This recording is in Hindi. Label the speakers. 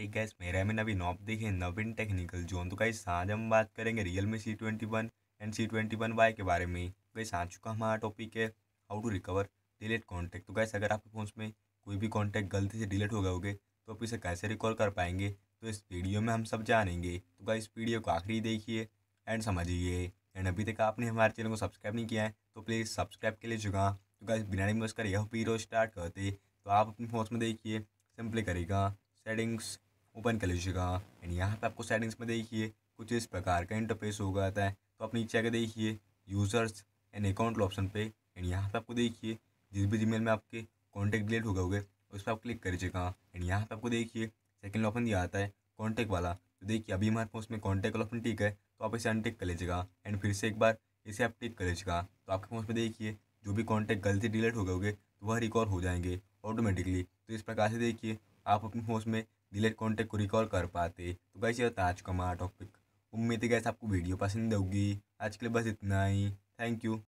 Speaker 1: एक गैस मेरा में नवीन नॉप देखें नवीन टेक्निकल जोन तो गाइस आज हम बात करेंगे Realme C twenty one and C twenty one Y के बारे में गैस आ चुका हमारा टॉपिक है how to recover delete contact तो गैस अगर आपके फ़ोन में कोई भी कॉन्टैक्ट गलती से डिलीट हो गए होगे तो आप इसे कैसे रिकॉल कर पाएंगे तो इस वीडियो में हम सब जानेंगे तो गाइस वीडियो को आखिरी देखिए एंड समझिए एंड अभी तक आपने हमारे चैनल को सब्सक्राइब नहीं किया है तो प्लीज़ सब्सक्राइब के लिए चुका तो गाइस बिना बस कर यह वीडियो स्टार्ट करते तो आप अपने फ़ोन में देखिए सिंपली करेगा सेटिंग्स ओपन कर लीजिएगा एंड यहाँ पर आपको सेटिंग्स में देखिए कुछ इस प्रकार का इंटरफेस हो जाता है तो आप नीचे आगे देखिए यूज़र्स एंड अकाउंट ऑप्शन पे एंड यहाँ पर आपको देखिए जिस भी जी में आपके कॉन्टैक्ट डिलीट हो गए उस पर आप क्लिक कर लीजिएगा एंड यहाँ पर आपको देखिए सेकेंड ऑप्शन दिया आता है कॉन्टैक्ट वाला तो देखिए अभी हमारे पास में कॉन्टैक्ट ऑप्शन ठीक है तो आप इसे अनटिक कर लीजिएगा एंड फिर से एक बार इसे आप टिक कर लीजिएगा तो आपके फोन में देखिए जो भी कॉन्टैक्ट गलती डिलीट हो गए तो वह रिकॉर्ड हो जाएंगे ऑटोमेटिकली तो इस प्रकार से देखिए आप अपने फोन में डिलेट कॉन्टेक्ट को रिकॉल कर पाते तो कैसे होता आज का हमारा टॉपिक उम्मीद है गैस आपको वीडियो पसंद होगी आज के लिए बस इतना ही थैंक यू